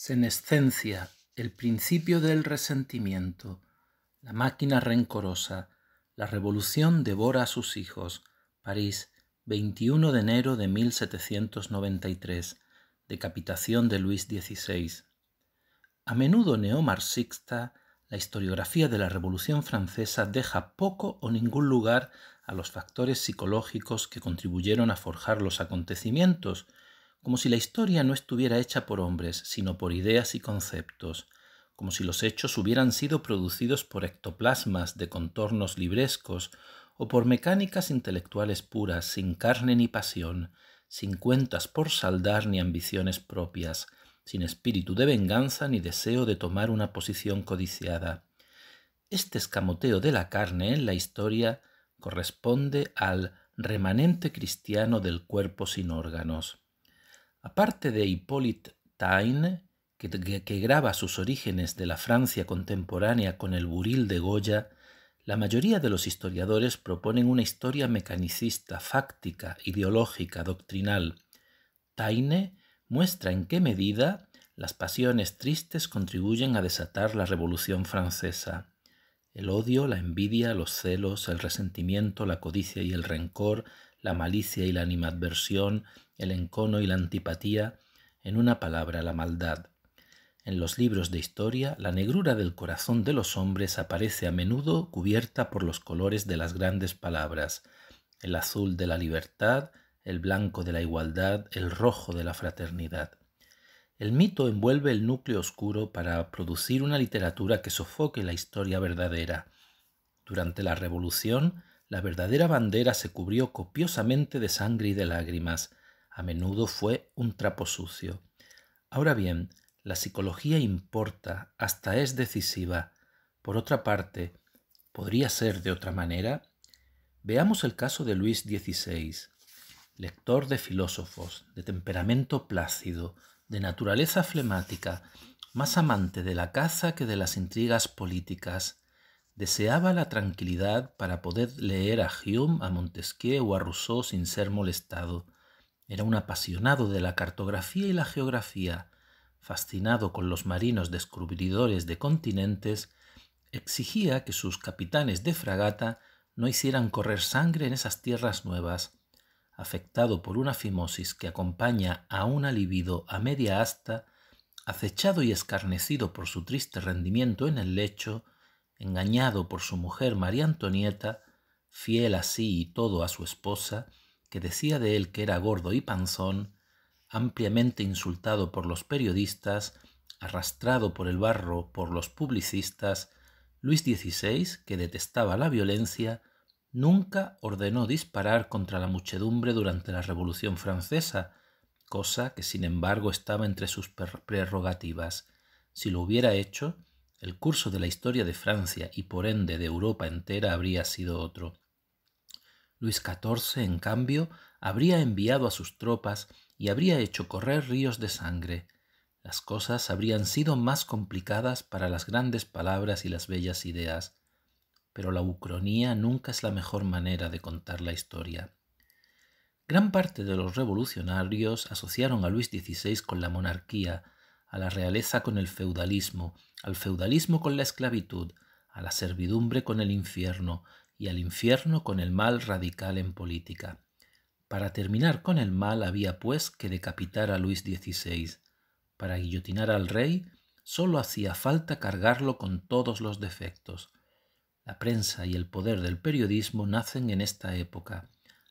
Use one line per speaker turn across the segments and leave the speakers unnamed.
Senescencia, el principio del resentimiento, la máquina rencorosa, la revolución devora a sus hijos, París, 21 de enero de 1793, decapitación de Luis XVI. A menudo neomarxista, la historiografía de la Revolución Francesa deja poco o ningún lugar a los factores psicológicos que contribuyeron a forjar los acontecimientos, como si la historia no estuviera hecha por hombres, sino por ideas y conceptos, como si los hechos hubieran sido producidos por ectoplasmas de contornos librescos o por mecánicas intelectuales puras, sin carne ni pasión, sin cuentas por saldar ni ambiciones propias, sin espíritu de venganza ni deseo de tomar una posición codiciada. Este escamoteo de la carne en la historia corresponde al remanente cristiano del cuerpo sin órganos. Aparte de Hippolyte Taine, que, graba sus orígenes de la Francia contemporánea con el buril de Goya, la mayoría de los historiadores proponen una historia mecanicista, fáctica, ideológica, doctrinal. Taine muestra en qué medida las pasiones tristes contribuyen a desatar la Revolución Francesa. El odio, la envidia, los celos, el resentimiento, la codicia y el rencor la malicia y la animadversión, el encono y la antipatía, en una palabra la maldad. En los libros de historia, la negrura del corazón de los hombres aparece a menudo cubierta por los colores de las grandes palabras, el azul de la libertad, el blanco de la igualdad, el rojo de la fraternidad. El mito envuelve el núcleo oscuro para producir una literatura que sofoque la historia verdadera. Durante la Revolución, la verdadera bandera se cubrió copiosamente de sangre y de lágrimas. A menudo fue un trapo sucio. Ahora bien, la psicología importa, hasta es decisiva. Por otra parte, ¿podría ser de otra manera? Veamos el caso de Luis XVI, lector de filósofos, de temperamento plácido, de naturaleza flemática, más amante de la caza que de las intrigas políticas, Deseaba la tranquilidad para poder leer a Hume, a Montesquieu o a Rousseau sin ser molestado. Era un apasionado de la cartografía y la geografía, fascinado con los marinos descubridores de continentes, exigía que sus capitanes de fragata no hicieran correr sangre en esas tierras nuevas. Afectado por una fimosis que acompaña a un libido a media asta, acechado y escarnecido por su triste rendimiento en el lecho, engañado por su mujer María Antonieta, fiel así y todo a su esposa, que decía de él que era gordo y panzón, ampliamente insultado por los periodistas, arrastrado por el barro por los publicistas, Luis XVI, que detestaba la violencia, nunca ordenó disparar contra la muchedumbre durante la Revolución Francesa, cosa que sin embargo estaba entre sus prerrogativas. Si lo hubiera hecho, el curso de la historia de Francia y por ende de Europa entera habría sido otro. Luis XIV, en cambio, habría enviado a sus tropas y habría hecho correr ríos de sangre. Las cosas habrían sido más complicadas para las grandes palabras y las bellas ideas, pero la ucronía nunca es la mejor manera de contar la historia. Gran parte de los revolucionarios asociaron a Luis XVI con la monarquía, a la realeza con el feudalismo, al feudalismo con la esclavitud, a la servidumbre con el infierno y al infierno con el mal radical en política. Para terminar con el mal había pues que decapitar a Luis XVI. Para guillotinar al rey solo hacía falta cargarlo con todos los defectos. La prensa y el poder del periodismo nacen en esta época,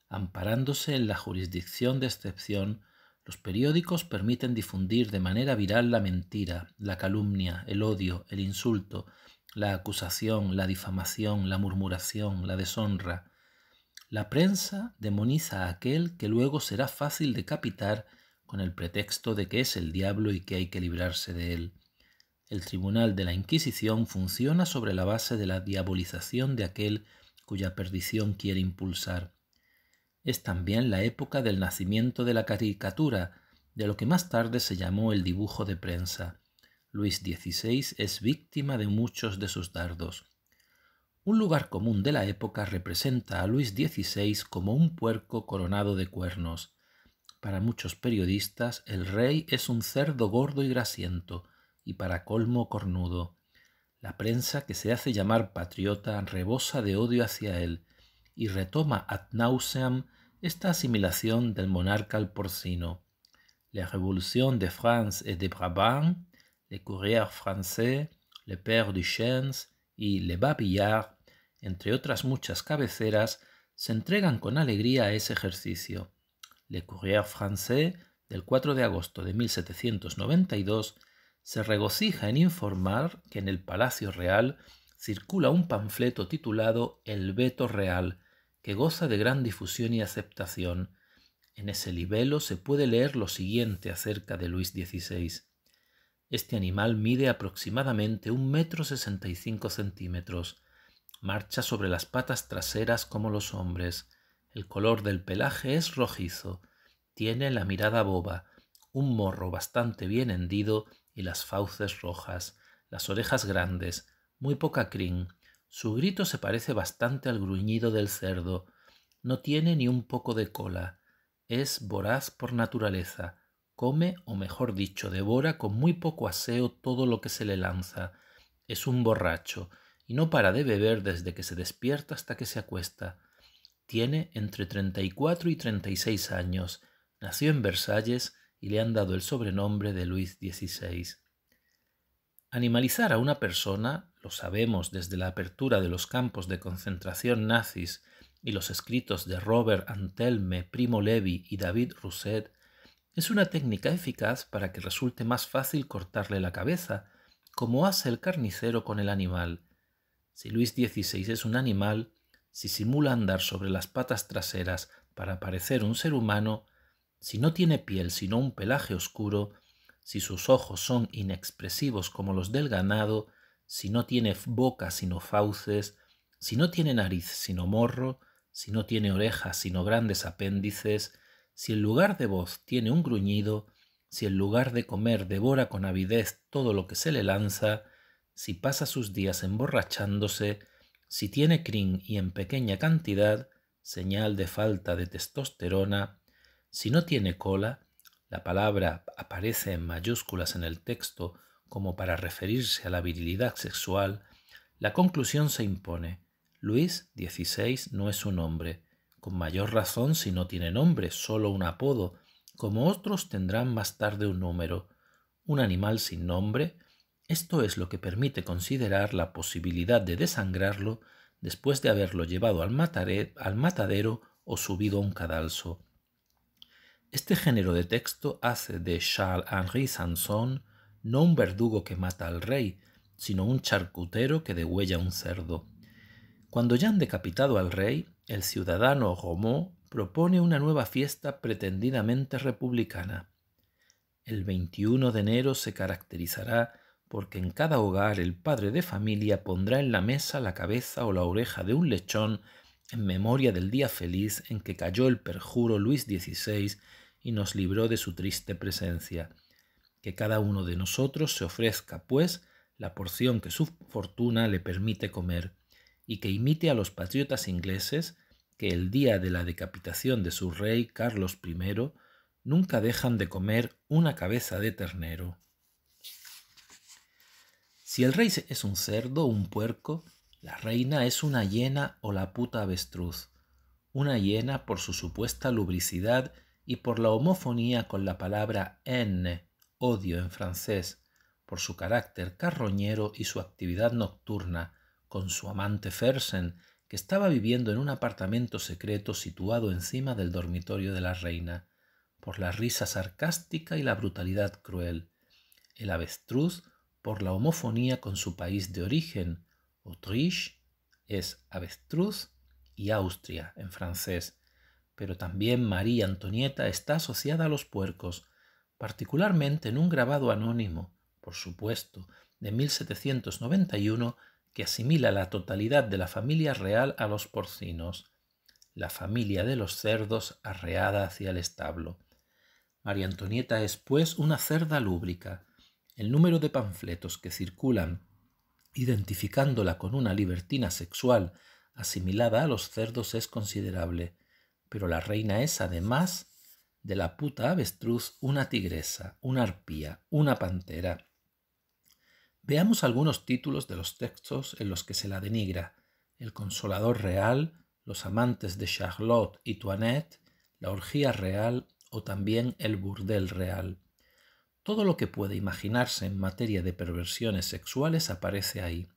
amparándose en la jurisdicción de excepción los periódicos permiten difundir de manera viral la mentira, la calumnia, el odio, el insulto, la acusación, la difamación, la murmuración, la deshonra. La prensa demoniza a aquel que luego será fácil decapitar con el pretexto de que es el diablo y que hay que librarse de él. El tribunal de la Inquisición funciona sobre la base de la diabolización de aquel cuya perdición quiere impulsar es también la época del nacimiento de la caricatura, de lo que más tarde se llamó el dibujo de prensa. Luis XVI es víctima de muchos de sus dardos. Un lugar común de la época representa a Luis XVI como un puerco coronado de cuernos. Para muchos periodistas, el rey es un cerdo gordo y grasiento, y para colmo cornudo. La prensa que se hace llamar patriota rebosa de odio hacia él y retoma ad nauseam esta asimilación del monarca al porcino. La revolución de France et de Brabant, Le Courrier français, le père du Chens y le Babillard, entre otras muchas cabeceras, se entregan con alegría a ese ejercicio. Le courrier français, del 4 de agosto de 1792, se regocija en informar que en el Palacio Real circula un panfleto titulado El Veto Real, que goza de gran difusión y aceptación. En ese libelo se puede leer lo siguiente acerca de Luis XVI. Este animal mide aproximadamente un metro sesenta y cinco centímetros. Marcha sobre las patas traseras como los hombres. El color del pelaje es rojizo. Tiene la mirada boba, un morro bastante bien hendido y las fauces rojas, las orejas grandes, muy poca crin, su grito se parece bastante al gruñido del cerdo. No tiene ni un poco de cola. Es voraz por naturaleza. Come, o mejor dicho, devora con muy poco aseo todo lo que se le lanza. Es un borracho, y no para de beber desde que se despierta hasta que se acuesta. Tiene entre treinta y cuatro y y treinta seis años. Nació en Versalles y le han dado el sobrenombre de Luis XVI. Animalizar a una persona, lo sabemos desde la apertura de los campos de concentración nazis y los escritos de Robert Antelme, Primo Levi y David Rousset, es una técnica eficaz para que resulte más fácil cortarle la cabeza, como hace el carnicero con el animal. Si Luis XVI es un animal, si simula andar sobre las patas traseras para parecer un ser humano, si no tiene piel sino un pelaje oscuro, si sus ojos son inexpresivos como los del ganado, si no tiene boca sino fauces, si no tiene nariz sino morro, si no tiene orejas sino grandes apéndices, si en lugar de voz tiene un gruñido, si en lugar de comer devora con avidez todo lo que se le lanza, si pasa sus días emborrachándose, si tiene crin y en pequeña cantidad, señal de falta de testosterona, si no tiene cola, la palabra aparece en mayúsculas en el texto como para referirse a la virilidad sexual, la conclusión se impone. Luis XVI no es un hombre, con mayor razón si no tiene nombre, solo un apodo, como otros tendrán más tarde un número. Un animal sin nombre, esto es lo que permite considerar la posibilidad de desangrarlo después de haberlo llevado al, al matadero o subido a un cadalso. Este género de texto hace de Charles-Henri Sanson no un verdugo que mata al rey, sino un charcutero que degüella un cerdo. Cuando ya han decapitado al rey, el ciudadano Romo propone una nueva fiesta pretendidamente republicana. El 21 de enero se caracterizará porque en cada hogar el padre de familia pondrá en la mesa la cabeza o la oreja de un lechón en memoria del día feliz en que cayó el perjuro Luis XVI y nos libró de su triste presencia. Que cada uno de nosotros se ofrezca, pues, la porción que su fortuna le permite comer, y que imite a los patriotas ingleses que el día de la decapitación de su rey Carlos I nunca dejan de comer una cabeza de ternero. Si el rey es un cerdo, un puerco, la reina es una hiena o la puta avestruz. Una hiena por su supuesta lubricidad y por la homofonía con la palabra n, odio en francés, por su carácter carroñero y su actividad nocturna, con su amante Fersen, que estaba viviendo en un apartamento secreto situado encima del dormitorio de la reina, por la risa sarcástica y la brutalidad cruel. El avestruz por la homofonía con su país de origen, Autriche es avestruz y Austria en francés, pero también María Antonieta está asociada a los puercos, particularmente en un grabado anónimo, por supuesto, de 1791 que asimila la totalidad de la familia real a los porcinos, la familia de los cerdos arreada hacia el establo. María Antonieta es, pues, una cerda lúbrica. El número de panfletos que circulan identificándola con una libertina sexual asimilada a los cerdos es considerable, pero la reina es además de la puta avestruz una tigresa, una arpía, una pantera. Veamos algunos títulos de los textos en los que se la denigra. El Consolador Real, Los Amantes de Charlotte y Toinette, La Orgía Real o también El Burdel Real. Todo lo que puede imaginarse en materia de perversiones sexuales aparece ahí.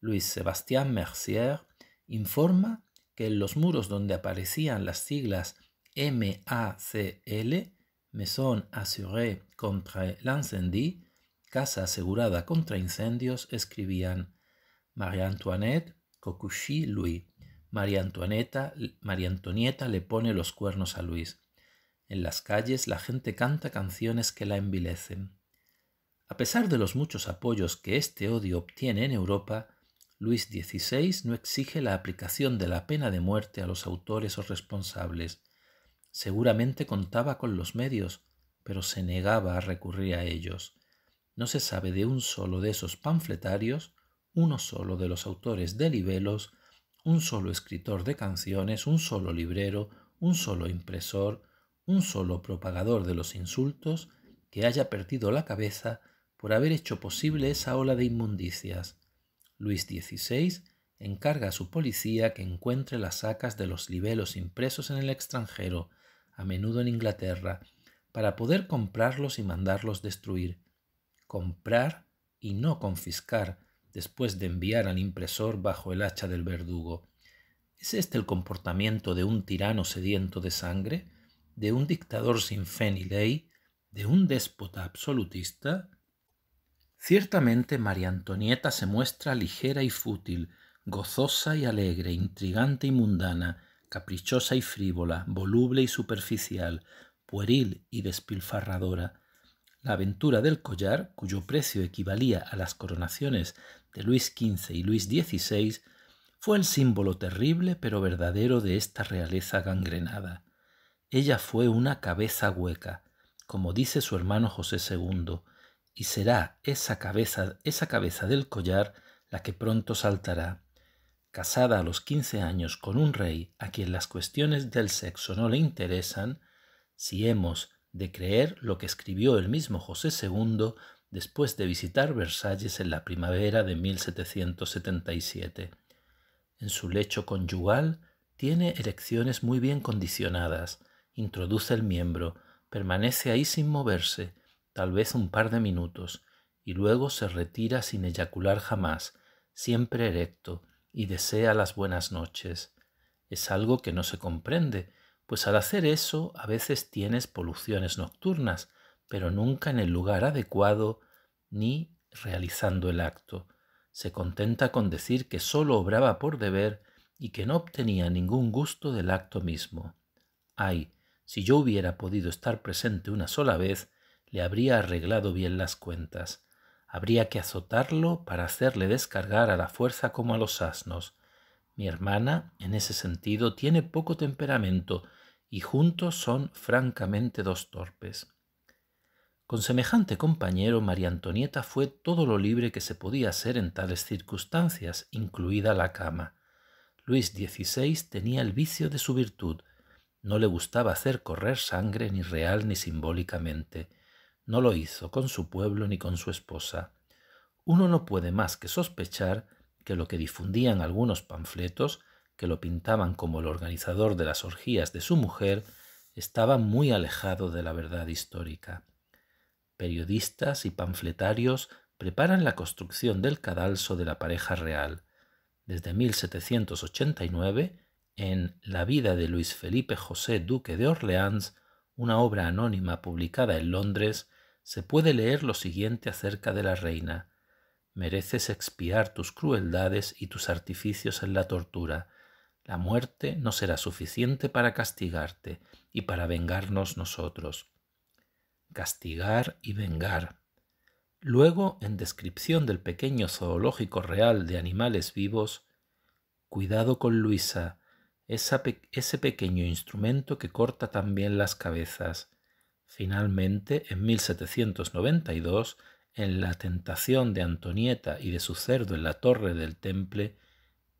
Luis Sebastián Mercier informa que en los muros donde aparecían las siglas MACL, Maison Assurée contre l'incendie, Casa Asegurada contra Incendios, escribían María Antoinette cocuchy Louis. María María Antonieta le pone los cuernos a Luis. En las calles la gente canta canciones que la envilecen. A pesar de los muchos apoyos que este odio obtiene en Europa, Luis XVI no exige la aplicación de la pena de muerte a los autores o responsables. Seguramente contaba con los medios, pero se negaba a recurrir a ellos. No se sabe de un solo de esos panfletarios, uno solo de los autores de libelos, un solo escritor de canciones, un solo librero, un solo impresor, un solo propagador de los insultos que haya perdido la cabeza por haber hecho posible esa ola de inmundicias. Luis XVI encarga a su policía que encuentre las sacas de los libelos impresos en el extranjero, a menudo en Inglaterra, para poder comprarlos y mandarlos destruir. Comprar y no confiscar después de enviar al impresor bajo el hacha del verdugo. ¿Es este el comportamiento de un tirano sediento de sangre? de un dictador sin fe ni ley, de un déspota absolutista? Ciertamente María Antonieta se muestra ligera y fútil, gozosa y alegre, intrigante y mundana, caprichosa y frívola, voluble y superficial, pueril y despilfarradora. La aventura del collar, cuyo precio equivalía a las coronaciones de Luis XV y Luis XVI, fue el símbolo terrible pero verdadero de esta realeza gangrenada. Ella fue una cabeza hueca, como dice su hermano José II, y será esa cabeza, esa cabeza del collar la que pronto saltará. Casada a los quince años con un rey a quien las cuestiones del sexo no le interesan, si hemos de creer lo que escribió el mismo José II después de visitar Versalles en la primavera de 1777. En su lecho conyugal tiene erecciones muy bien condicionadas, introduce el miembro, permanece ahí sin moverse, tal vez un par de minutos, y luego se retira sin eyacular jamás, siempre erecto, y desea las buenas noches. Es algo que no se comprende, pues al hacer eso a veces tienes poluciones nocturnas, pero nunca en el lugar adecuado ni realizando el acto. Se contenta con decir que sólo obraba por deber y que no obtenía ningún gusto del acto mismo. ¡Ay!, si yo hubiera podido estar presente una sola vez, le habría arreglado bien las cuentas. Habría que azotarlo para hacerle descargar a la fuerza como a los asnos. Mi hermana, en ese sentido, tiene poco temperamento y juntos son francamente dos torpes. Con semejante compañero, María Antonieta fue todo lo libre que se podía ser en tales circunstancias, incluida la cama. Luis XVI tenía el vicio de su virtud, no le gustaba hacer correr sangre ni real ni simbólicamente. No lo hizo con su pueblo ni con su esposa. Uno no puede más que sospechar que lo que difundían algunos panfletos, que lo pintaban como el organizador de las orgías de su mujer, estaba muy alejado de la verdad histórica. Periodistas y panfletarios preparan la construcción del cadalso de la pareja real. Desde 1789, en La vida de Luis Felipe José, duque de Orleans, una obra anónima publicada en Londres, se puede leer lo siguiente acerca de la reina. Mereces expiar tus crueldades y tus artificios en la tortura. La muerte no será suficiente para castigarte y para vengarnos nosotros. Castigar y vengar. Luego, en descripción del pequeño zoológico real de animales vivos, Cuidado con Luisa, ese pequeño instrumento que corta también las cabezas. Finalmente, en 1792, en la tentación de Antonieta y de su cerdo en la torre del temple,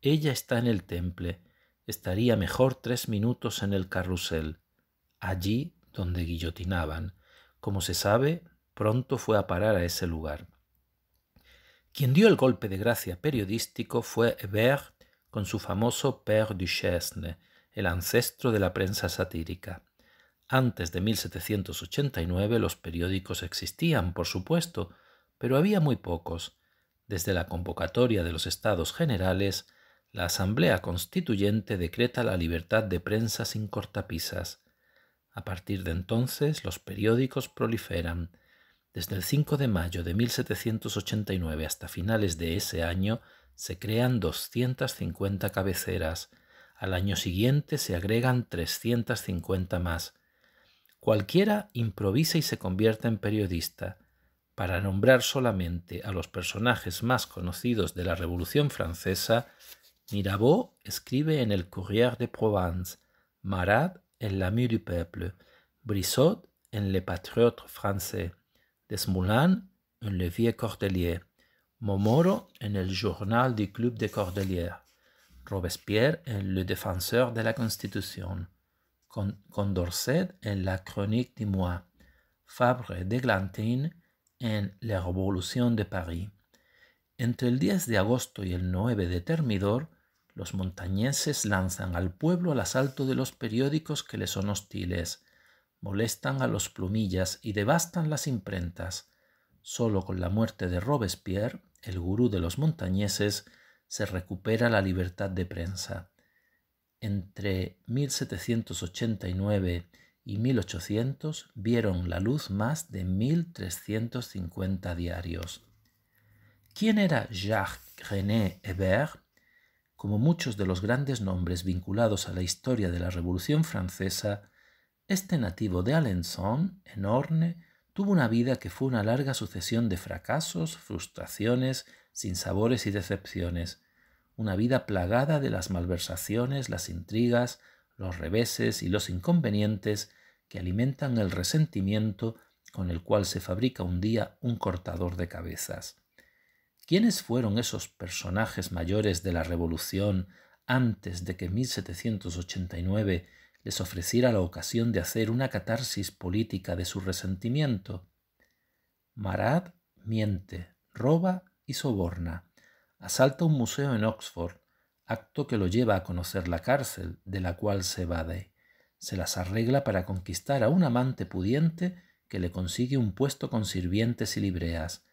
ella está en el temple, estaría mejor tres minutos en el carrusel, allí donde guillotinaban. Como se sabe, pronto fue a parar a ese lugar. Quien dio el golpe de gracia periodístico fue Hebert, con su famoso Père Duchesne, el ancestro de la prensa satírica. Antes de 1789 los periódicos existían, por supuesto, pero había muy pocos. Desde la convocatoria de los Estados Generales, la Asamblea Constituyente decreta la libertad de prensa sin cortapisas. A partir de entonces, los periódicos proliferan. Desde el 5 de mayo de 1789 hasta finales de ese año, se crean 250 cabeceras, al año siguiente se agregan 350 más. Cualquiera improvisa y se convierte en periodista. Para nombrar solamente a los personajes más conocidos de la Revolución Francesa, Mirabeau escribe en el Courrier de Provence, Marat en Mue du Peuple, Brissot en Le Patriote Français, Desmoulins en Le Vieux Cordelier, Momoro en el Journal du Club de Cordeliers, Robespierre en Le Défenseur de la Constitución, Condorcet en La Chronique du Mois, Fabre de Glantin en La Revolución de Paris. Entre el 10 de agosto y el 9 de Termidor, los montañeses lanzan al pueblo al asalto de los periódicos que le son hostiles, molestan a los plumillas y devastan las imprentas. Solo con la muerte de Robespierre el gurú de los montañeses, se recupera la libertad de prensa. Entre 1789 y 1800 vieron la luz más de 1350 diarios. ¿Quién era Jacques René Hébert? Como muchos de los grandes nombres vinculados a la historia de la Revolución Francesa, este nativo de Alençon, en Orne, tuvo una vida que fue una larga sucesión de fracasos, frustraciones, sinsabores y decepciones, una vida plagada de las malversaciones, las intrigas, los reveses y los inconvenientes que alimentan el resentimiento con el cual se fabrica un día un cortador de cabezas. ¿Quiénes fueron esos personajes mayores de la Revolución antes de que 1789 les ofreciera la ocasión de hacer una catarsis política de su resentimiento. Marat miente, roba y soborna. Asalta un museo en Oxford, acto que lo lleva a conocer la cárcel de la cual se evade. Se las arregla para conquistar a un amante pudiente que le consigue un puesto con sirvientes y libreas.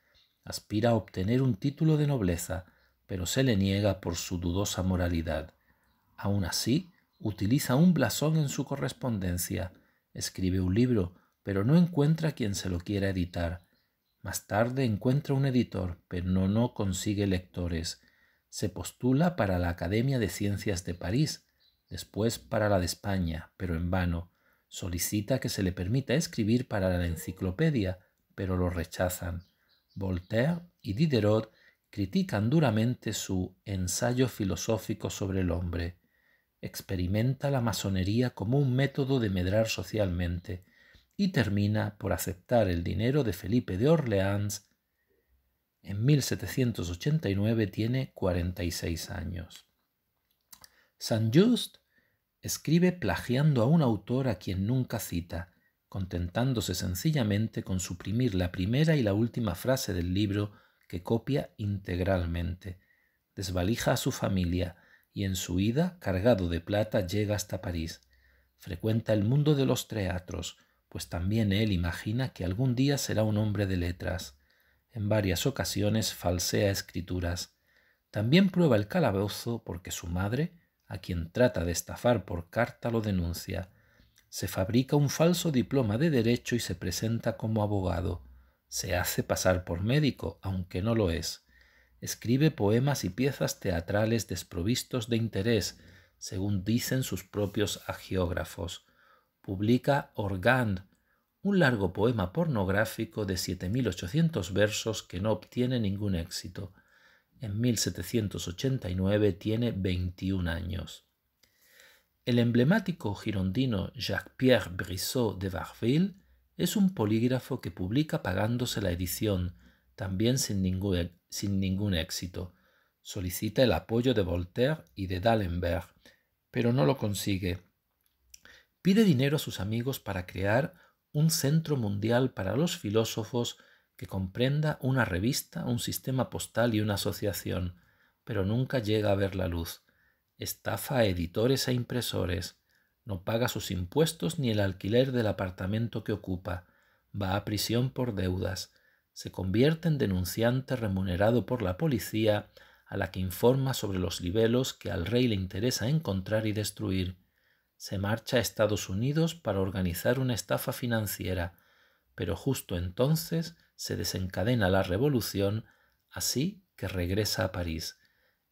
Aspira a obtener un título de nobleza, pero se le niega por su dudosa moralidad. Aun así, Utiliza un blasón en su correspondencia. Escribe un libro, pero no encuentra quien se lo quiera editar. Más tarde encuentra un editor, pero no, consigue lectores. Se postula para la Academia de Ciencias de París, después para la de España, pero en vano. Solicita que se le permita escribir para la enciclopedia, pero lo rechazan. Voltaire y Diderot critican duramente su ensayo filosófico sobre el hombre experimenta la masonería como un método de medrar socialmente y termina por aceptar el dinero de Felipe de Orleans. En 1789 tiene 46 años. Saint Just escribe plagiando a un autor a quien nunca cita, contentándose sencillamente con suprimir la primera y la última frase del libro que copia integralmente. Desvalija a su familia, y en su ida, cargado de plata, llega hasta París. Frecuenta el mundo de los teatros, pues también él imagina que algún día será un hombre de letras. En varias ocasiones falsea escrituras. También prueba el calabozo porque su madre, a quien trata de estafar por carta, lo denuncia. Se fabrica un falso diploma de derecho y se presenta como abogado. Se hace pasar por médico, aunque no lo es. Escribe poemas y piezas teatrales desprovistos de interés, según dicen sus propios agiógrafos. Publica Organd, un largo poema pornográfico de 7.800 versos que no obtiene ningún éxito. En 1789 tiene 21 años. El emblemático girondino Jacques-Pierre Brissot de Varville es un polígrafo que publica pagándose la edición, también sin ningún, eh, sin ningún éxito. Solicita el apoyo de Voltaire y de D'Alembert, pero no lo consigue. Pide dinero a sus amigos para crear un centro mundial para los filósofos que comprenda una revista, un sistema postal y una asociación, pero nunca llega a ver la luz. Estafa a editores e impresores, no paga sus impuestos ni el alquiler del apartamento que ocupa, va a prisión por deudas, se convierte en denunciante remunerado por la policía a la que informa sobre los libelos que al rey le interesa encontrar y destruir. Se marcha a Estados Unidos para organizar una estafa financiera, pero justo entonces se desencadena la revolución, así que regresa a París.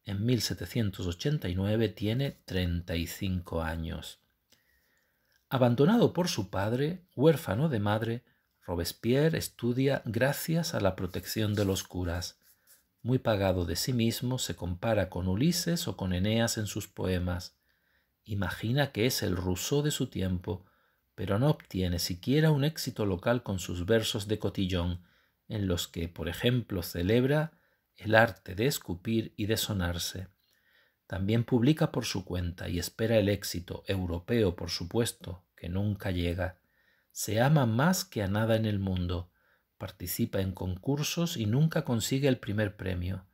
En 1789 tiene 35 años. Abandonado por su padre, huérfano de madre, Robespierre estudia gracias a la protección de los curas. Muy pagado de sí mismo, se compara con Ulises o con Eneas en sus poemas. Imagina que es el Rousseau de su tiempo, pero no obtiene siquiera un éxito local con sus versos de cotillón, en los que, por ejemplo, celebra el arte de escupir y de sonarse. También publica por su cuenta y espera el éxito europeo, por supuesto, que nunca llega. Se ama más que a nada en el mundo. Participa en concursos y nunca consigue el primer premio.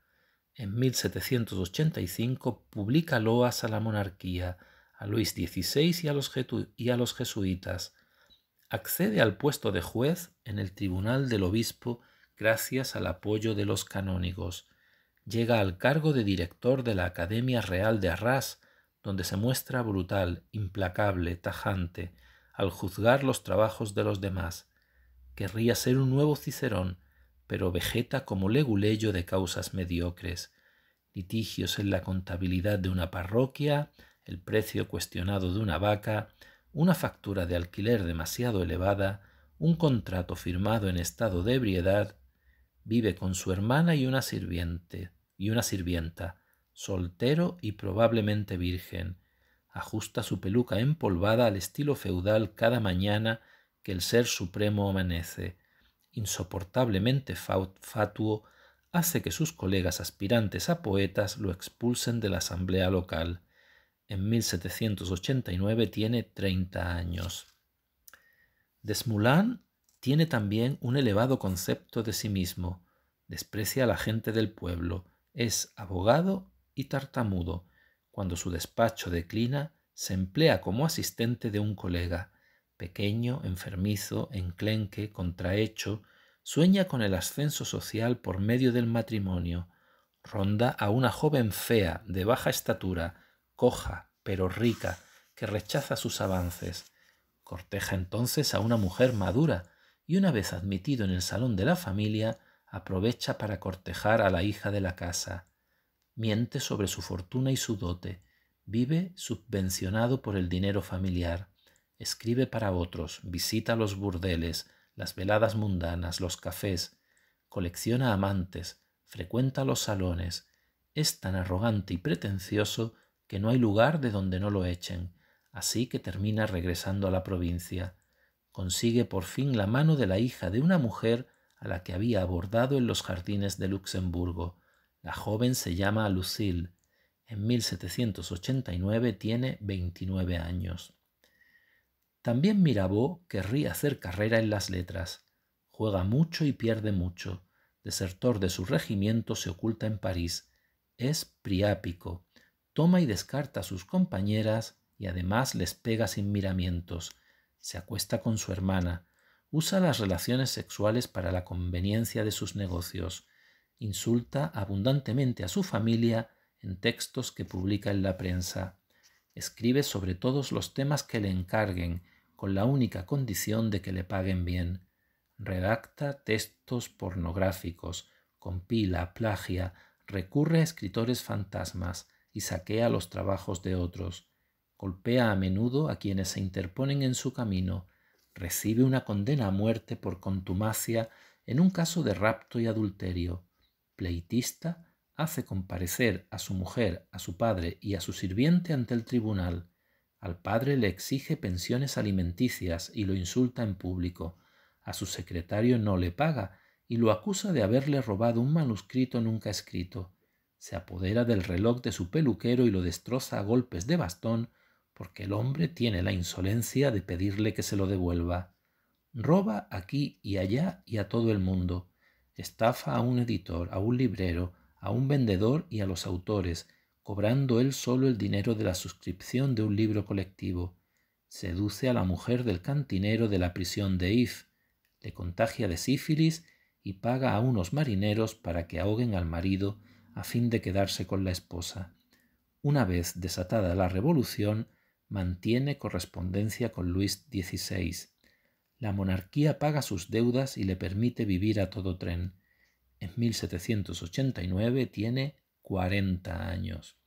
En 1785 publica loas a la monarquía, a Luis XVI y a los, los jesuitas. Accede al puesto de juez en el tribunal del obispo gracias al apoyo de los canónigos. Llega al cargo de director de la Academia Real de Arras, donde se muestra brutal, implacable, tajante, al juzgar los trabajos de los demás. Querría ser un nuevo Cicerón, pero vegeta como leguleyo de causas mediocres, litigios en la contabilidad de una parroquia, el precio cuestionado de una vaca, una factura de alquiler demasiado elevada, un contrato firmado en estado de ebriedad, vive con su hermana y una sirviente, y una sirvienta, soltero y probablemente virgen, ajusta su peluca empolvada al estilo feudal cada mañana que el Ser Supremo amanece. Insoportablemente fatuo, hace que sus colegas aspirantes a poetas lo expulsen de la asamblea local. En 1789 tiene 30 años. Desmoulins tiene también un elevado concepto de sí mismo. Desprecia a la gente del pueblo, es abogado y tartamudo, cuando su despacho declina, se emplea como asistente de un colega. Pequeño, enfermizo, enclenque, contrahecho, sueña con el ascenso social por medio del matrimonio. Ronda a una joven fea, de baja estatura, coja, pero rica, que rechaza sus avances. Corteja entonces a una mujer madura, y una vez admitido en el salón de la familia, aprovecha para cortejar a la hija de la casa miente sobre su fortuna y su dote, vive subvencionado por el dinero familiar, escribe para otros, visita los burdeles, las veladas mundanas, los cafés, colecciona amantes, frecuenta los salones, es tan arrogante y pretencioso que no hay lugar de donde no lo echen, así que termina regresando a la provincia. Consigue por fin la mano de la hija de una mujer a la que había abordado en los jardines de Luxemburgo, la joven se llama Lucille. En 1789 tiene 29 años. También Mirabeau querría hacer carrera en las letras. Juega mucho y pierde mucho. Desertor de su regimiento, se oculta en París. Es priápico. Toma y descarta a sus compañeras y además les pega sin miramientos. Se acuesta con su hermana. Usa las relaciones sexuales para la conveniencia de sus negocios insulta abundantemente a su familia en textos que publica en la prensa. Escribe sobre todos los temas que le encarguen, con la única condición de que le paguen bien. Redacta textos pornográficos, compila, plagia, recurre a escritores fantasmas y saquea los trabajos de otros. Golpea a menudo a quienes se interponen en su camino. Recibe una condena a muerte por contumacia en un caso de rapto y adulterio pleitista hace comparecer a su mujer, a su padre y a su sirviente ante el tribunal. Al padre le exige pensiones alimenticias y lo insulta en público. A su secretario no le paga y lo acusa de haberle robado un manuscrito nunca escrito. Se apodera del reloj de su peluquero y lo destroza a golpes de bastón porque el hombre tiene la insolencia de pedirle que se lo devuelva. Roba aquí y allá y a todo el mundo Estafa a un editor, a un librero, a un vendedor y a los autores, cobrando él solo el dinero de la suscripción de un libro colectivo. Seduce a la mujer del cantinero de la prisión de If, le contagia de sífilis y paga a unos marineros para que ahoguen al marido a fin de quedarse con la esposa. Una vez desatada la revolución, mantiene correspondencia con Luis XVI la monarquía paga sus deudas y le permite vivir a todo tren. En 1789 tiene 40 años.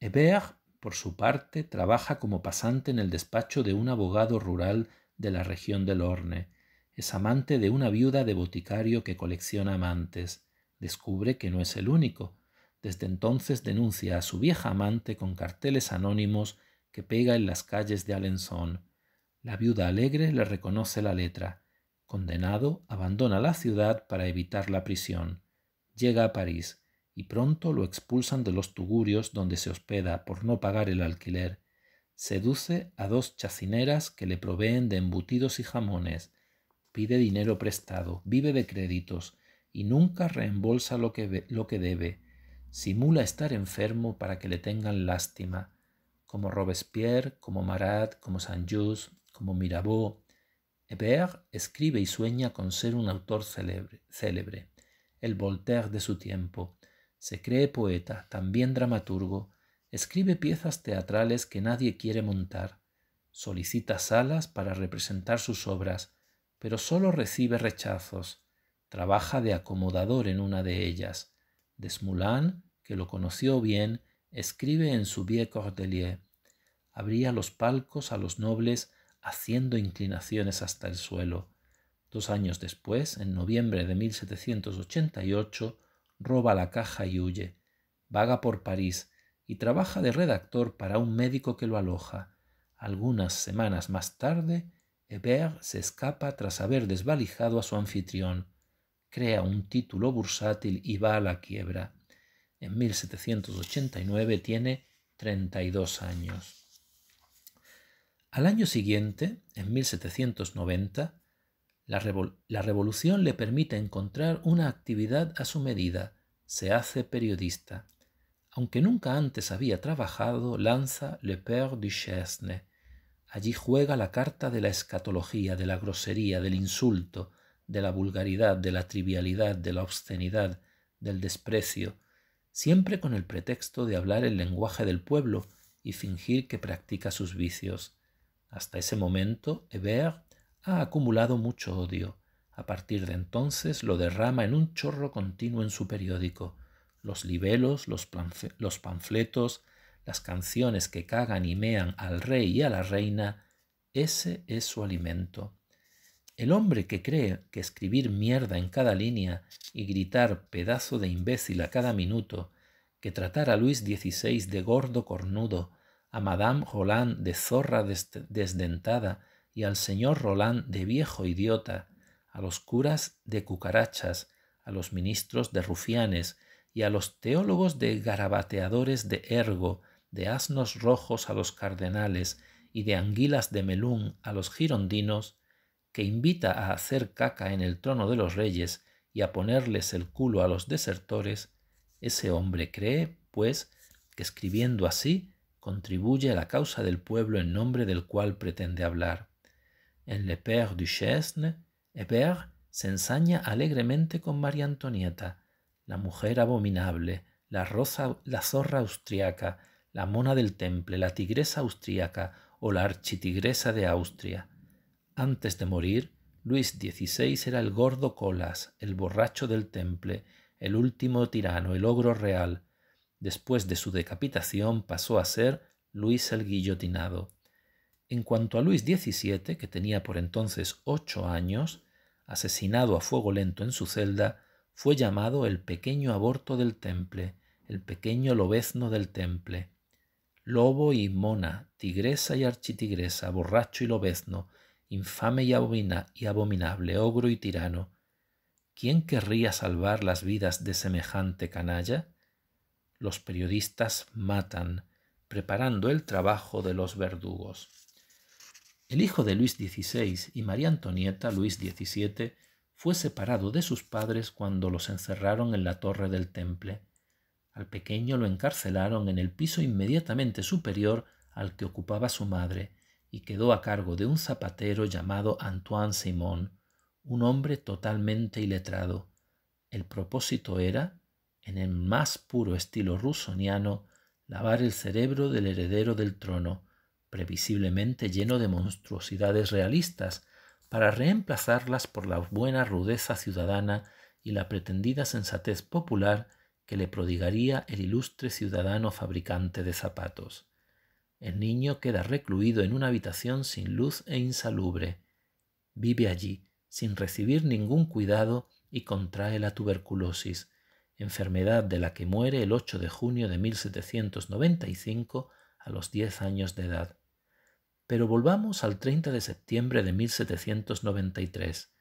Hébert, por su parte, trabaja como pasante en el despacho de un abogado rural de la región del Orne. Es amante de una viuda de boticario que colecciona amantes. Descubre que no es el único. Desde entonces denuncia a su vieja amante con carteles anónimos que pega en las calles de Alençon. La viuda alegre le reconoce la letra. Condenado, abandona la ciudad para evitar la prisión. Llega a París y pronto lo expulsan de los tugurios donde se hospeda por no pagar el alquiler. Seduce a dos chacineras que le proveen de embutidos y jamones. Pide dinero prestado, vive de créditos y nunca reembolsa lo que, lo que debe. Simula estar enfermo para que le tengan lástima como Robespierre, como Marat, como Saint-Just, como Mirabeau, Hébert escribe y sueña con ser un autor célebre, el Voltaire de su tiempo. Se cree poeta, también dramaturgo, escribe piezas teatrales que nadie quiere montar, solicita salas para representar sus obras, pero solo recibe rechazos. Trabaja de acomodador en una de ellas. Desmoulins, que lo conoció bien, escribe en su Vieux Cordelier. Abría los palcos a los nobles haciendo inclinaciones hasta el suelo. Dos años después, en noviembre de 1788, roba la caja y huye. Vaga por París y trabaja de redactor para un médico que lo aloja. Algunas semanas más tarde, Hébert se escapa tras haber desvalijado a su anfitrión. Crea un título bursátil y va a la quiebra. En 1789 tiene 32 años. Al año siguiente, en 1790, la, revolución le permite encontrar una actividad a su medida, se hace periodista. Aunque nunca antes había trabajado, lanza Le Père Duchesne. Allí juega la carta de la escatología, de la grosería, del insulto, de la vulgaridad, de la trivialidad, de la obscenidad, del desprecio, siempre con el pretexto de hablar el lenguaje del pueblo y fingir que practica sus vicios. Hasta ese momento, Hébert ha acumulado mucho odio. A partir de entonces lo derrama en un chorro continuo en su periódico. Los libelos, los, los panfletos, las canciones que cagan y mean al rey y a la reina, ese es su alimento. El hombre que cree que escribir mierda en cada línea y gritar pedazo de imbécil a cada minuto, que tratar a Luis XVI de gordo cornudo, a Madame Roland de zorra desdentada y al señor Roland de viejo idiota, a los curas de cucarachas, a los ministros de rufianes y a los teólogos de garabateadores de ergo, de asnos rojos a los cardenales y de anguilas de melún a los girondinos, que invita a hacer caca en el trono de los reyes y a ponerles el culo a los desertores, ese hombre cree, pues, que escribiendo así contribuye a la causa del pueblo en nombre del cual pretende hablar. En Le Père du Chesne, Hébert se ensaña alegremente con María Antonieta, la mujer abominable, la, rosa, la zorra austriaca, la mona del temple, la tigresa austriaca o la architigresa de Austria. Antes de morir, Luis XVI era el gordo Colas, el borracho del temple, el último tirano, el ogro real, Después de su decapitación pasó a ser Luis el Guillotinado. En cuanto a Luis XVII, que tenía por entonces ocho años, asesinado a fuego lento en su celda, fue llamado el pequeño aborto del temple, el pequeño lobezno del temple. Lobo y mona, tigresa y architigresa, borracho y lobezno, infame y, abomina y abominable, ogro y tirano. ¿Quién querría salvar las vidas de semejante canalla? los periodistas matan, preparando el trabajo de los verdugos. El hijo de Luis XVI y María Antonieta, Luis XVII, fue separado de sus padres cuando los encerraron en la torre del temple. Al pequeño lo encarcelaron en el piso inmediatamente superior al que ocupaba su madre y quedó a cargo de un zapatero llamado Antoine Simon, un hombre totalmente iletrado. El propósito era, en el más puro estilo rusoniano, lavar el cerebro del heredero del trono, previsiblemente lleno de monstruosidades realistas, para reemplazarlas por la buena rudeza ciudadana y la pretendida sensatez popular que le prodigaría el ilustre ciudadano fabricante de zapatos. El niño queda recluido en una habitación sin luz e insalubre. Vive allí, sin recibir ningún cuidado, y contrae la tuberculosis, enfermedad de la que muere el 8 de junio de 1795 a los 10 años de edad. Pero volvamos al 30 de septiembre de 1793.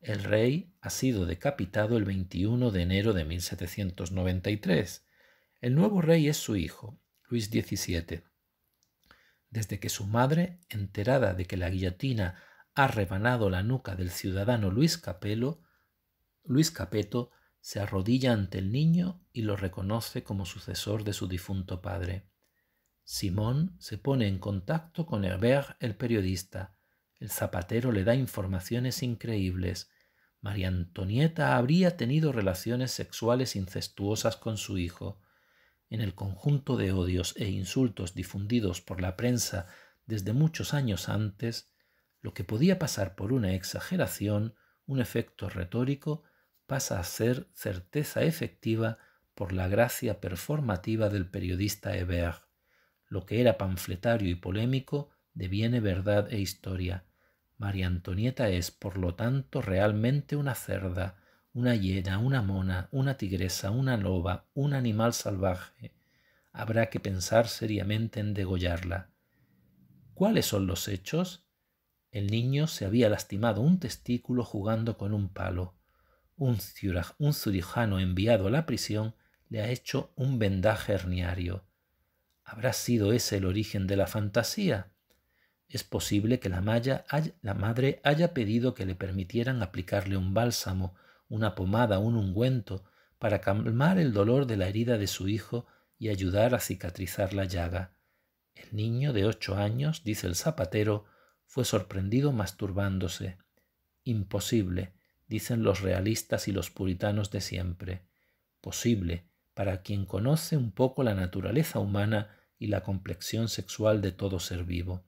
El rey ha sido decapitado el 21 de enero de 1793. El nuevo rey es su hijo, Luis XVII. Desde que su madre, enterada de que la guillotina ha rebanado la nuca del ciudadano Luis Capelo, Luis Capeto se arrodilla ante el niño y lo reconoce como sucesor de su difunto padre. Simón se pone en contacto con Herbert el periodista. El zapatero le da informaciones increíbles. María Antonieta habría tenido relaciones sexuales incestuosas con su hijo. En el conjunto de odios e insultos difundidos por la prensa desde muchos años antes, lo que podía pasar por una exageración, un efecto retórico, pasa a ser certeza efectiva por la gracia performativa del periodista Hébert. Lo que era panfletario y polémico deviene verdad e historia. María Antonieta es, por lo tanto, realmente una cerda, una hiena, una mona, una tigresa, una loba, un animal salvaje. Habrá que pensar seriamente en degollarla. ¿Cuáles son los hechos? El niño se había lastimado un testículo jugando con un palo un surijano enviado a la prisión le ha hecho un vendaje herniario. ¿Habrá sido ese el origen de la fantasía? Es posible que la, la madre haya pedido que le permitieran aplicarle un bálsamo, una pomada, un ungüento, para calmar el dolor de la herida de su hijo y ayudar a cicatrizar la llaga. El niño de ocho años, dice el zapatero, fue sorprendido masturbándose. Imposible dicen los realistas y los puritanos de siempre, posible para quien conoce un poco la naturaleza humana y la complexión sexual de todo ser vivo.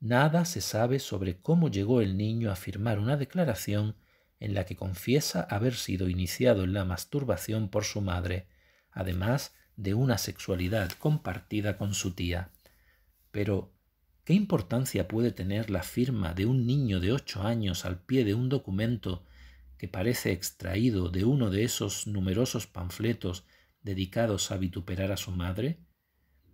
Nada se sabe sobre cómo llegó el niño a firmar una declaración en la que confiesa haber sido iniciado en la masturbación por su madre, además de una sexualidad compartida con su tía. Pero, ¿Qué importancia puede tener la firma de un niño de ocho años al pie de un documento que parece extraído de uno de esos numerosos panfletos dedicados a vituperar a su madre?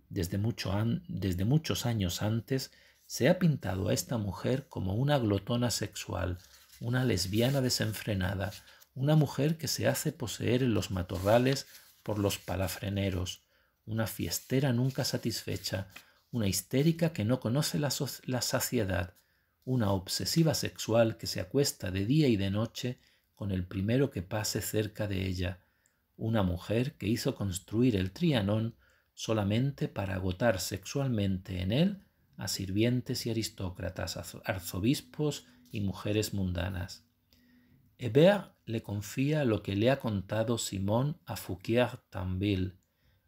Desde, mucho desde muchos años antes se ha pintado a esta mujer como una glotona sexual, una lesbiana desenfrenada, una mujer que se hace poseer en los matorrales por los palafreneros, una fiestera nunca satisfecha, una histérica que no conoce la, saciedad, una obsesiva sexual que se acuesta de día y de noche con el primero que pase cerca de ella, una mujer que hizo construir el Trianón solamente para agotar sexualmente en él a sirvientes y aristócratas, arzobispos y mujeres mundanas. Hébert le confía lo que le ha contado Simón a Fouquier-Tanville,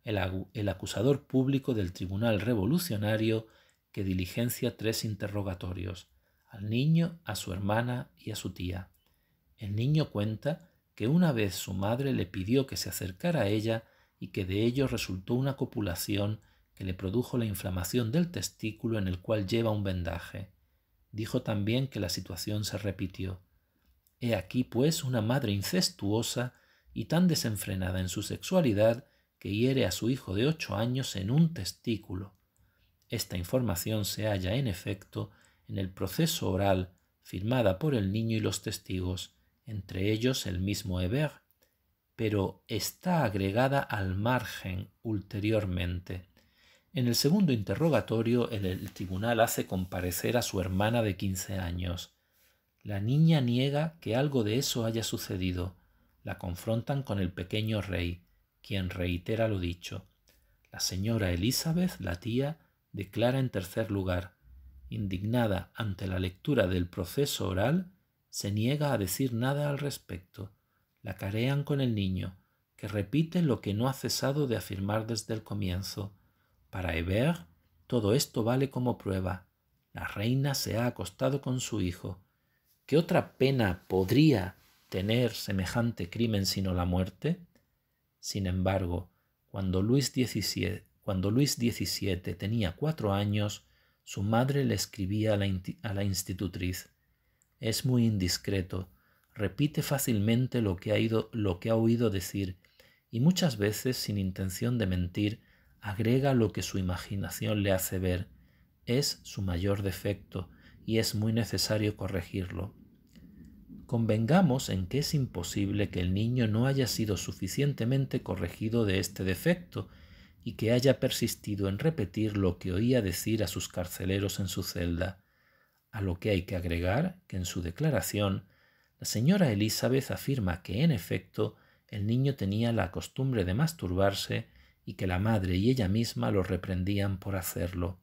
el, acusador público del Tribunal Revolucionario que diligencia tres interrogatorios, al niño, a su hermana y a su tía. El niño cuenta que una vez su madre le pidió que se acercara a ella y que de ello resultó una copulación que le produjo la inflamación del testículo en el cual lleva un vendaje. Dijo también que la situación se repitió. He aquí, pues, una madre incestuosa y tan desenfrenada en su sexualidad que hiere a su hijo de ocho años en un testículo. Esta información se halla, en efecto, en el proceso oral firmada por el niño y los testigos, entre ellos el mismo Hebert, pero está agregada al margen ulteriormente. En el segundo interrogatorio, el, el tribunal hace comparecer a su hermana de quince años. La niña niega que algo de eso haya sucedido. La confrontan con el pequeño rey quien reitera lo dicho. La señora Elizabeth, la tía, declara en tercer lugar, indignada ante la lectura del proceso oral, se niega a decir nada al respecto. La carean con el niño, que repite lo que no ha cesado de afirmar desde el comienzo. Para Hébert, todo esto vale como prueba. La reina se ha acostado con su hijo. ¿Qué otra pena podría tener semejante crimen sino la muerte? Sin embargo, cuando Luis, XVII, tenía cuatro años, su madre le escribía a la, institutriz Es muy indiscreto, repite fácilmente lo que ha oído decir y muchas veces, sin intención de mentir, agrega lo que su imaginación le hace ver. Es su mayor defecto y es muy necesario corregirlo convengamos en que es imposible que el niño no haya sido suficientemente corregido de este defecto y que haya persistido en repetir lo que oía decir a sus carceleros en su celda, a lo que hay que agregar que en su declaración la señora Elizabeth afirma que en efecto el niño tenía la costumbre de masturbarse y que la madre y ella misma lo reprendían por hacerlo.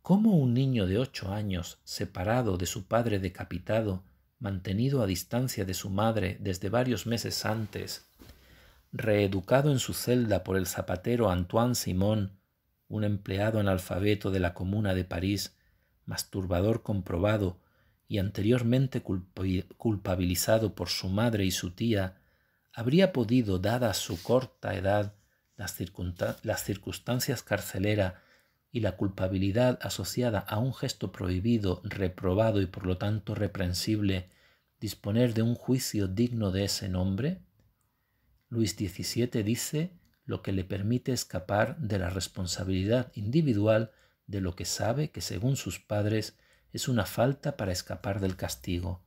¿Cómo un niño de ocho años, separado de su padre decapitado, mantenido a distancia de su madre desde varios meses antes, reeducado en su celda por el zapatero Antoine Simon, un empleado analfabeto de la Comuna de París, masturbador comprobado y anteriormente culpabilizado por su madre y su tía, habría podido, dada su corta edad, las, circunstancias carceleras y la culpabilidad asociada a un gesto prohibido, reprobado y por lo tanto reprensible, disponer de un juicio digno de ese nombre? Luis XVII dice lo que le permite escapar de la responsabilidad individual de lo que sabe que según sus padres es una falta para escapar del castigo.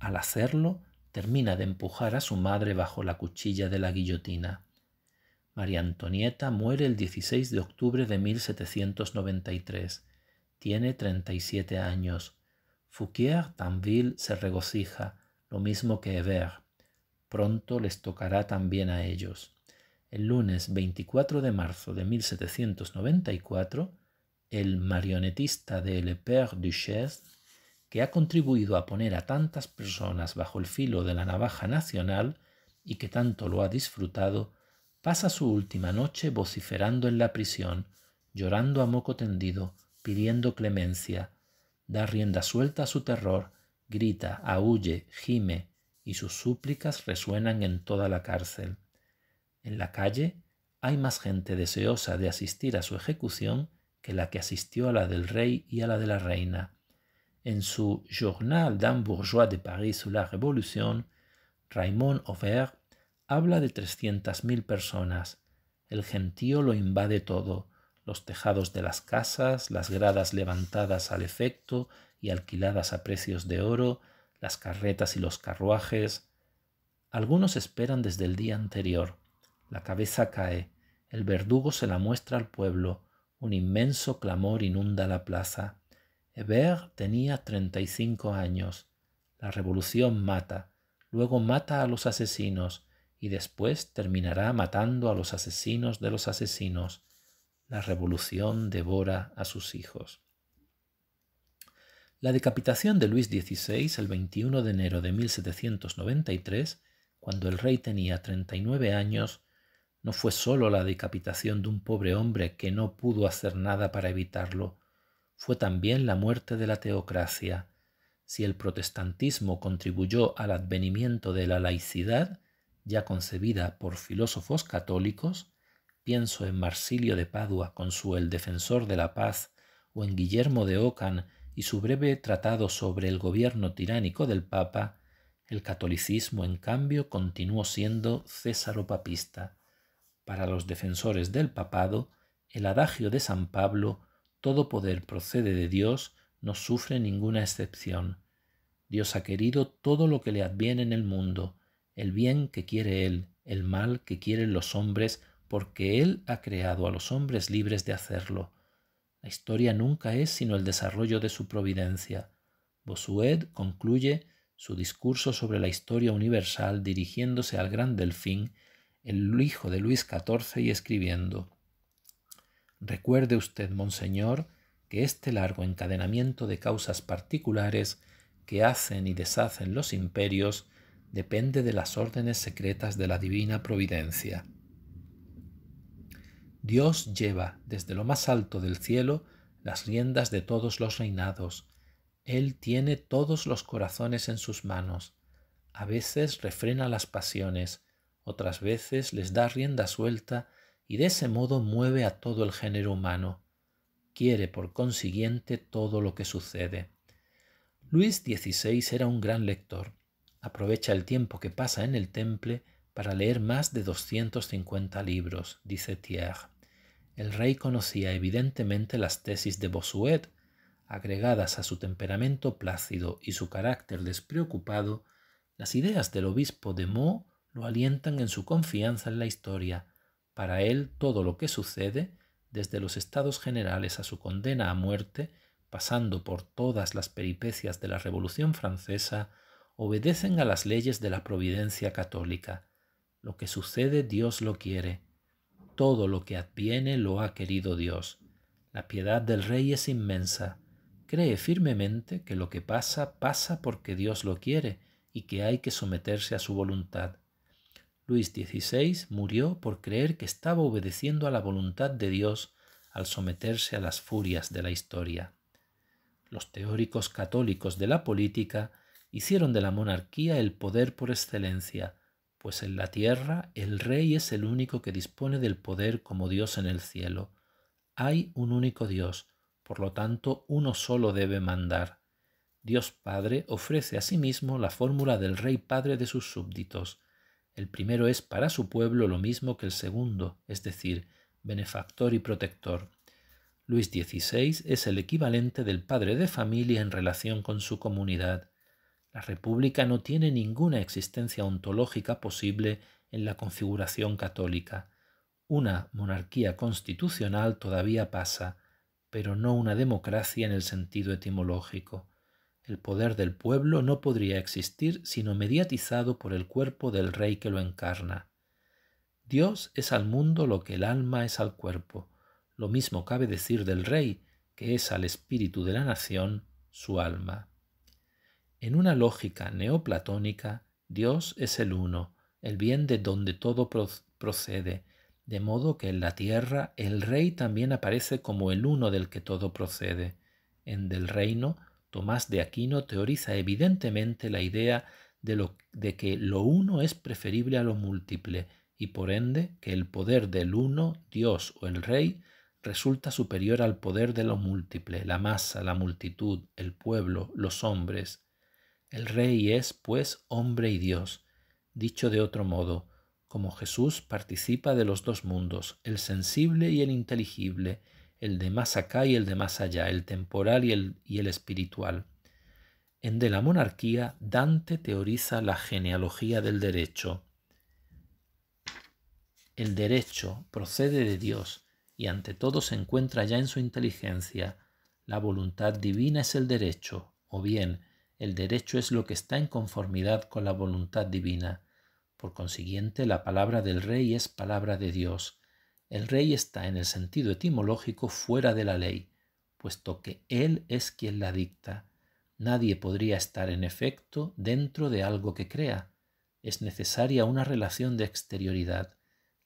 Al hacerlo, termina de empujar a su madre bajo la cuchilla de la guillotina. María Antonieta muere el 16 de octubre de 1793. Tiene 37 años. Fouquier Tanville se regocija, lo mismo que Hébert. Pronto les tocará también a ellos. El lunes 24 de marzo de 1794, el marionetista de Le Père Duchesse, que ha contribuido a poner a tantas personas bajo el filo de la navaja nacional y que tanto lo ha disfrutado, pasa su última noche vociferando en la prisión, llorando a moco tendido, pidiendo clemencia, da rienda suelta a su terror, grita, aúlle, gime, y sus súplicas resuenan en toda la cárcel. En la calle hay más gente deseosa de asistir a su ejecución que la que asistió a la del rey y a la de la reina. En su Journal d'un bourgeois de Paris sous la Révolution, Raymond Auvert habla de trescientas mil personas. El gentío lo invade todo, los tejados de las casas, las gradas levantadas al efecto y alquiladas a precios de oro, las carretas y los carruajes. Algunos esperan desde el día anterior. La cabeza cae, el verdugo se la muestra al pueblo, un inmenso clamor inunda la plaza. Hébert tenía treinta y cinco años. La revolución mata, luego mata a los asesinos, y después terminará matando a los asesinos de los asesinos. La revolución devora a sus hijos. La decapitación de Luis XVI el 21 de enero de 1793, cuando el rey tenía 39 años, no fue sólo la decapitación de un pobre hombre que no pudo hacer nada para evitarlo, fue también la muerte de la teocracia. Si el protestantismo contribuyó al advenimiento de la laicidad, ya concebida por filósofos católicos, pienso en Marsilio de Padua con su El Defensor de la Paz o en Guillermo de Ocan y su breve tratado sobre el gobierno tiránico del Papa, el catolicismo, en cambio, continuó siendo césaro-papista. Para los defensores del papado, el adagio de San Pablo, todo poder procede de Dios, no sufre ninguna excepción. Dios ha querido todo lo que le adviene en el mundo, el bien que quiere Él, el mal que quieren los hombres, porque Él ha creado a los hombres libres de hacerlo. La historia nunca es sino el desarrollo de su providencia. Bosuet concluye su discurso sobre la historia universal dirigiéndose al gran delfín, el hijo de Luis XIV, y escribiendo Recuerde usted, monseñor, que este largo encadenamiento de causas particulares que hacen y deshacen los imperios depende de las órdenes secretas de la divina providencia. Dios lleva desde lo más alto del cielo las riendas de todos los reinados. Él tiene todos los corazones en sus manos. A veces refrena las pasiones, otras veces les da rienda suelta y de ese modo mueve a todo el género humano. Quiere, por consiguiente, todo lo que sucede. Luis XVI era un gran lector Aprovecha el tiempo que pasa en el temple para leer más de 250 libros, dice Thiers. El rey conocía evidentemente las tesis de Bossuet, agregadas a su temperamento plácido y su carácter despreocupado, las ideas del obispo de Meaux lo alientan en su confianza en la historia. Para él todo lo que sucede, desde los estados generales a su condena a muerte, pasando por todas las peripecias de la Revolución Francesa, obedecen a las leyes de la providencia católica. Lo que sucede Dios lo quiere. Todo lo que adviene lo ha querido Dios. La piedad del rey es inmensa. Cree firmemente que lo que pasa pasa porque Dios lo quiere y que hay que someterse a su voluntad. Luis XVI murió por creer que estaba obedeciendo a la voluntad de Dios al someterse a las furias de la historia. Los teóricos católicos de la política hicieron de la monarquía el poder por excelencia, pues en la tierra el rey es el único que dispone del poder como Dios en el cielo. Hay un único Dios, por lo tanto uno solo debe mandar. Dios Padre ofrece a sí mismo la fórmula del Rey Padre de sus súbditos. El primero es para su pueblo lo mismo que el segundo, es decir, benefactor y protector. Luis XVI es el equivalente del padre de familia en relación con su comunidad. La República no tiene ninguna existencia ontológica posible en la configuración católica. Una monarquía constitucional todavía pasa, pero no una democracia en el sentido etimológico. El poder del pueblo no podría existir sino mediatizado por el cuerpo del rey que lo encarna. Dios es al mundo lo que el alma es al cuerpo. Lo mismo cabe decir del rey, que es al espíritu de la nación su alma. En una lógica neoplatónica, Dios es el uno, el bien de donde todo procede, de modo que en la tierra el rey también aparece como el uno del que todo procede. En Del Reino, Tomás de Aquino teoriza evidentemente la idea de, de que lo uno es preferible a lo múltiple, y por ende que el poder del uno, Dios o el rey, resulta superior al poder de lo múltiple, la masa, la multitud, el pueblo, los hombres, el Rey es, pues, hombre y Dios. Dicho de otro modo, como Jesús participa de los dos mundos, el sensible y el inteligible, el de más acá y el de más allá, el temporal y el, espiritual. En De la monarquía, Dante teoriza la genealogía del derecho. El derecho procede de Dios y ante todo se encuentra ya en su inteligencia. La voluntad divina es el derecho, o bien, el derecho es lo que está en conformidad con la voluntad divina. Por consiguiente, la palabra del rey es palabra de Dios. El rey está en el sentido etimológico fuera de la ley, puesto que él es quien la dicta. Nadie podría estar en efecto dentro de algo que crea. Es necesaria una relación de exterioridad,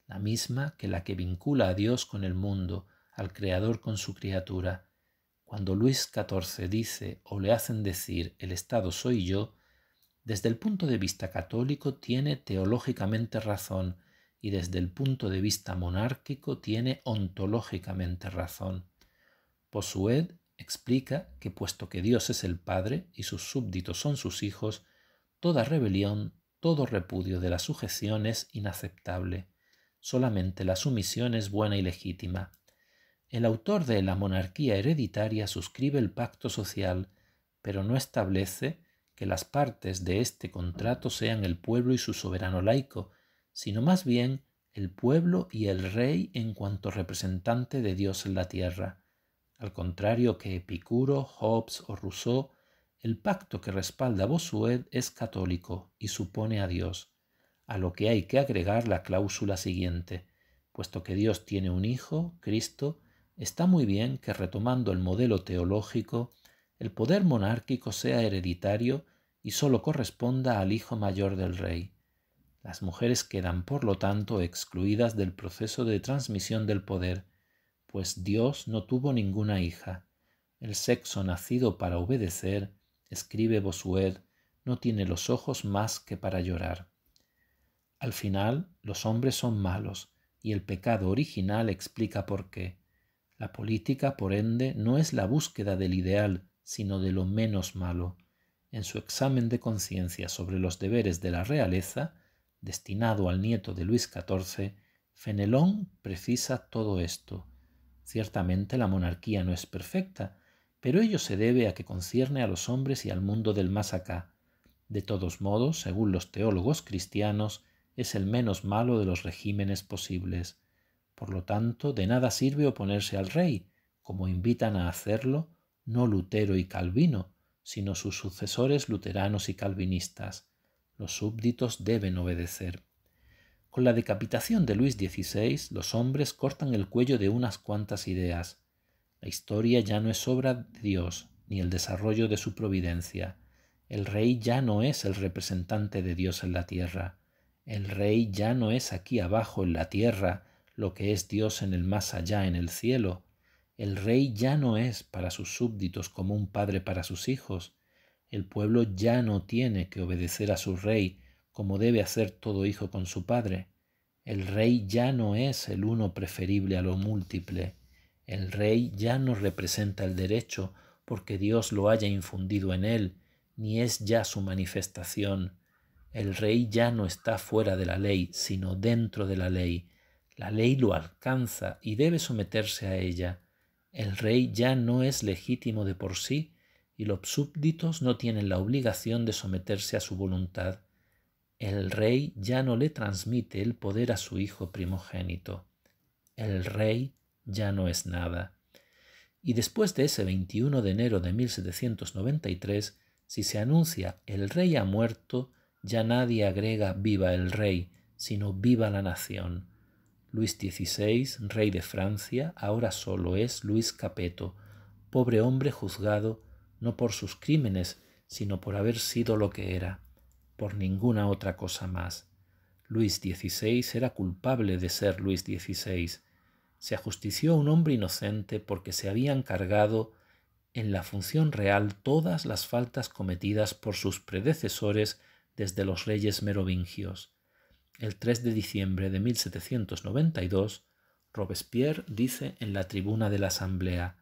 la misma que la que vincula a Dios con el mundo, al Creador con su criatura. Cuando Luis XIV dice o le hacen decir el Estado soy yo, desde el punto de vista católico tiene teológicamente razón y desde el punto de vista monárquico tiene ontológicamente razón. Posued explica que puesto que Dios es el Padre y sus súbditos son sus hijos, toda rebelión, todo repudio de la sujeción es inaceptable. Solamente la sumisión es buena y legítima. El autor de La monarquía hereditaria suscribe el pacto social, pero no establece que las partes de este contrato sean el pueblo y su soberano laico, sino más bien el pueblo y el rey en cuanto representante de Dios en la tierra. Al contrario que Epicuro, Hobbes o Rousseau, el pacto que respalda Bossuet es católico y supone a Dios, a lo que hay que agregar la cláusula siguiente, puesto que Dios tiene un hijo, Cristo, Está muy bien que retomando el modelo teológico, el poder monárquico sea hereditario y sólo corresponda al hijo mayor del rey. Las mujeres quedan, por lo tanto, excluidas del proceso de transmisión del poder, pues Dios no tuvo ninguna hija. El sexo nacido para obedecer, escribe bosuet no tiene los ojos más que para llorar. Al final, los hombres son malos, y el pecado original explica por qué. La política, por ende, no es la búsqueda del ideal, sino de lo menos malo. En su examen de conciencia sobre los deberes de la realeza, destinado al nieto de Luis XIV, Fenelón precisa todo esto. Ciertamente la monarquía no es perfecta, pero ello se debe a que concierne a los hombres y al mundo del más acá. De todos modos, según los teólogos cristianos, es el menos malo de los regímenes posibles. Por lo tanto, de nada sirve oponerse al rey, como invitan a hacerlo no Lutero y Calvino, sino sus sucesores luteranos y calvinistas. Los súbditos deben obedecer. Con la decapitación de Luis XVI, los hombres cortan el cuello de unas cuantas ideas. La historia ya no es obra de Dios, ni el desarrollo de su providencia. El rey ya no es el representante de Dios en la tierra. El rey ya no es aquí abajo en la tierra, lo que es Dios en el más allá, en el cielo. El rey ya no es para sus súbditos como un padre para sus hijos. El pueblo ya no tiene que obedecer a su rey como debe hacer todo hijo con su padre. El rey ya no es el uno preferible a lo múltiple. El rey ya no representa el derecho porque Dios lo haya infundido en él, ni es ya su manifestación. El rey ya no está fuera de la ley, sino dentro de la ley la ley lo alcanza y debe someterse a ella. El rey ya no es legítimo de por sí y los súbditos no tienen la obligación de someterse a su voluntad. El rey ya no le transmite el poder a su hijo primogénito. El rey ya no es nada. Y después de ese 21 de enero de 1793, si se anuncia el rey ha muerto, ya nadie agrega viva el rey, sino viva la nación. Luis XVI, rey de Francia, ahora solo es Luis Capeto, pobre hombre juzgado no por sus crímenes, sino por haber sido lo que era, por ninguna otra cosa más. Luis XVI era culpable de ser Luis XVI. Se ajustició a un hombre inocente porque se habían cargado en la función real todas las faltas cometidas por sus predecesores desde los reyes merovingios. El 3 de diciembre de 1792, Robespierre dice en la tribuna de la Asamblea,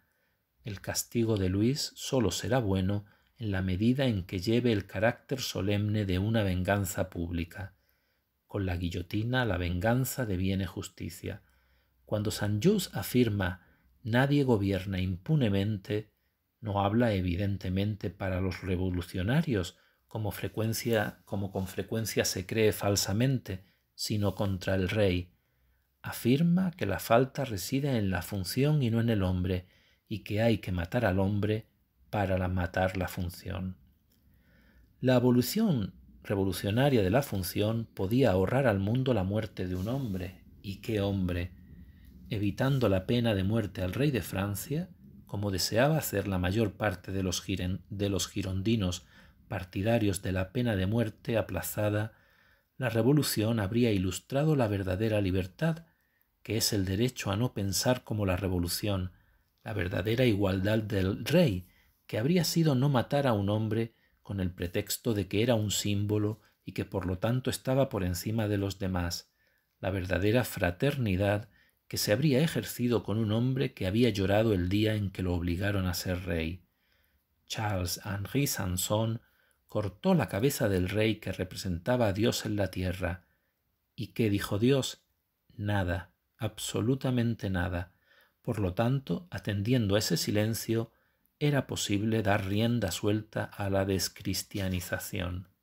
el castigo de Luis solo será bueno en la medida en que lleve el carácter solemne de una venganza pública. Con la guillotina la venganza deviene justicia. Cuando Saint-Just afirma nadie gobierna impunemente, no habla evidentemente para los revolucionarios, como, frecuencia, como con frecuencia se cree falsamente, sino contra el rey. Afirma que la falta reside en la función y no en el hombre, y que hay que matar al hombre para matar la función. La evolución revolucionaria de la función podía ahorrar al mundo la muerte de un hombre, y qué hombre, evitando la pena de muerte al rey de Francia, como deseaba hacer la mayor parte de los, de los girondinos partidarios de la pena de muerte aplazada, la revolución habría ilustrado la verdadera libertad, que es el derecho a no pensar como la revolución, la verdadera igualdad del rey, que habría sido no matar a un hombre con el pretexto de que era un símbolo y que por lo tanto estaba por encima de los demás, la verdadera fraternidad que se habría ejercido con un hombre que había llorado el día en que lo obligaron a ser rey. Charles Henry Sanson cortó la cabeza del rey que representaba a Dios en la tierra. ¿Y que dijo Dios? Nada, absolutamente nada. Por lo tanto, atendiendo a ese silencio, era posible dar rienda suelta a la descristianización.